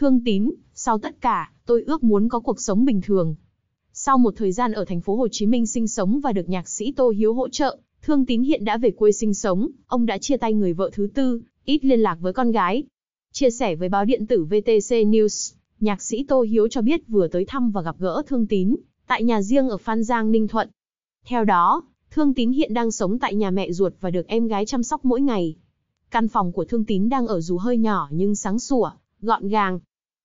Thương Tín, sau tất cả, tôi ước muốn có cuộc sống bình thường. Sau một thời gian ở thành phố Hồ Chí Minh sinh sống và được nhạc sĩ Tô Hiếu hỗ trợ, Thương Tín hiện đã về quê sinh sống, ông đã chia tay người vợ thứ tư, ít liên lạc với con gái. Chia sẻ với báo điện tử VTC News, nhạc sĩ Tô Hiếu cho biết vừa tới thăm và gặp gỡ Thương Tín, tại nhà riêng ở Phan Giang, Ninh Thuận. Theo đó, Thương Tín hiện đang sống tại nhà mẹ ruột và được em gái chăm sóc mỗi ngày. Căn phòng của Thương Tín đang ở dù hơi nhỏ nhưng sáng sủa, gọn gàng,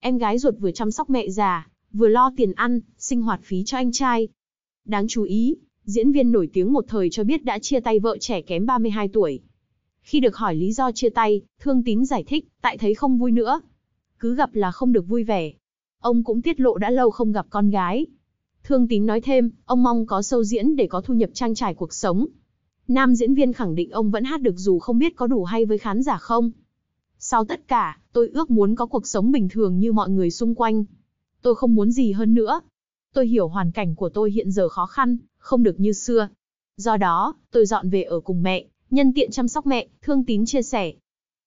em gái ruột vừa chăm sóc mẹ già, vừa lo tiền ăn, sinh hoạt phí cho anh trai. Đáng chú ý, diễn viên nổi tiếng một thời cho biết đã chia tay vợ trẻ kém 32 tuổi. Khi được hỏi lý do chia tay, Thương Tín giải thích, tại thấy không vui nữa. Cứ gặp là không được vui vẻ. Ông cũng tiết lộ đã lâu không gặp con gái. Thương Tín nói thêm, ông mong có sâu diễn để có thu nhập trang trải cuộc sống. Nam diễn viên khẳng định ông vẫn hát được dù không biết có đủ hay với khán giả không. Sau tất cả, tôi ước muốn có cuộc sống bình thường như mọi người xung quanh. Tôi không muốn gì hơn nữa. Tôi hiểu hoàn cảnh của tôi hiện giờ khó khăn, không được như xưa. Do đó, tôi dọn về ở cùng mẹ, nhân tiện chăm sóc mẹ, thương tín chia sẻ.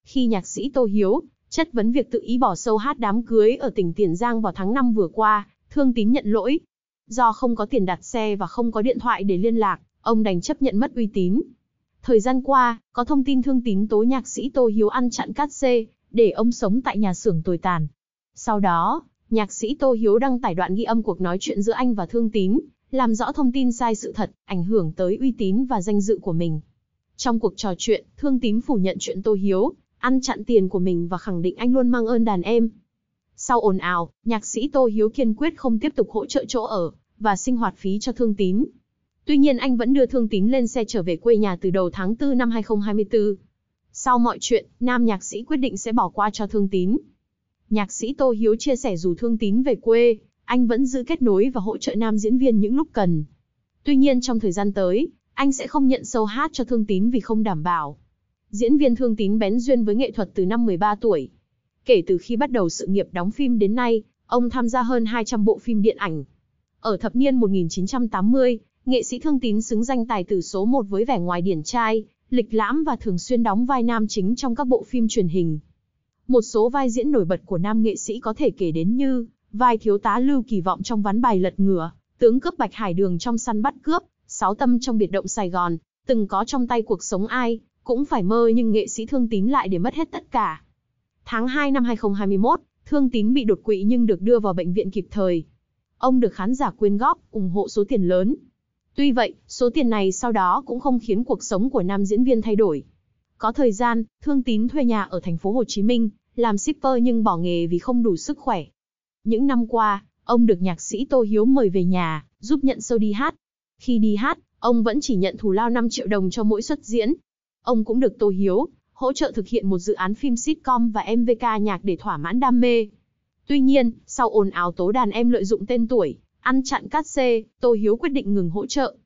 Khi nhạc sĩ Tô Hiếu chất vấn việc tự ý bỏ sâu hát đám cưới ở tỉnh Tiền Giang vào tháng 5 vừa qua, thương tín nhận lỗi. Do không có tiền đặt xe và không có điện thoại để liên lạc, ông đành chấp nhận mất uy tín, Thời gian qua, có thông tin thương tín tố nhạc sĩ Tô Hiếu ăn chặn cát xê, để ông sống tại nhà xưởng tồi tàn. Sau đó, nhạc sĩ Tô Hiếu đăng tải đoạn ghi âm cuộc nói chuyện giữa anh và thương tín, làm rõ thông tin sai sự thật, ảnh hưởng tới uy tín và danh dự của mình. Trong cuộc trò chuyện, thương tín phủ nhận chuyện Tô Hiếu, ăn chặn tiền của mình và khẳng định anh luôn mang ơn đàn em. Sau ồn ào, nhạc sĩ Tô Hiếu kiên quyết không tiếp tục hỗ trợ chỗ ở và sinh hoạt phí cho thương tín. Tuy nhiên anh vẫn đưa Thương Tín lên xe trở về quê nhà từ đầu tháng 4 năm 2024. Sau mọi chuyện, nam nhạc sĩ quyết định sẽ bỏ qua cho Thương Tín. Nhạc sĩ Tô Hiếu chia sẻ dù Thương Tín về quê, anh vẫn giữ kết nối và hỗ trợ nam diễn viên những lúc cần. Tuy nhiên trong thời gian tới, anh sẽ không nhận sâu hát cho Thương Tín vì không đảm bảo. Diễn viên Thương Tín bén duyên với nghệ thuật từ năm 13 tuổi. Kể từ khi bắt đầu sự nghiệp đóng phim đến nay, ông tham gia hơn 200 bộ phim điện ảnh. Ở thập niên 1980, Nghệ sĩ Thương Tín xứng danh tài tử số một với vẻ ngoài điển trai, lịch lãm và thường xuyên đóng vai nam chính trong các bộ phim truyền hình. Một số vai diễn nổi bật của nam nghệ sĩ có thể kể đến như vai thiếu tá Lưu Kỳ Vọng trong ván bài lật ngửa, tướng cướp Bạch Hải Đường trong săn bắt cướp, sáu tâm trong biệt động Sài Gòn, từng có trong tay cuộc sống ai, cũng phải mơ nhưng nghệ sĩ Thương Tín lại để mất hết tất cả. Tháng 2 năm 2021, Thương Tín bị đột quỵ nhưng được đưa vào bệnh viện kịp thời. Ông được khán giả quyên góp, ủng hộ số tiền lớn, Tuy vậy, số tiền này sau đó cũng không khiến cuộc sống của nam diễn viên thay đổi. Có thời gian, Thương Tín thuê nhà ở thành phố Hồ Chí Minh, làm shipper nhưng bỏ nghề vì không đủ sức khỏe. Những năm qua, ông được nhạc sĩ Tô Hiếu mời về nhà, giúp nhận show đi hát. Khi đi hát, ông vẫn chỉ nhận thù lao 5 triệu đồng cho mỗi suất diễn. Ông cũng được Tô Hiếu hỗ trợ thực hiện một dự án phim sitcom và MV ca nhạc để thỏa mãn đam mê. Tuy nhiên, sau ồn ào tố đàn em lợi dụng tên tuổi, Ăn chặn cát xê, Tô Hiếu quyết định ngừng hỗ trợ,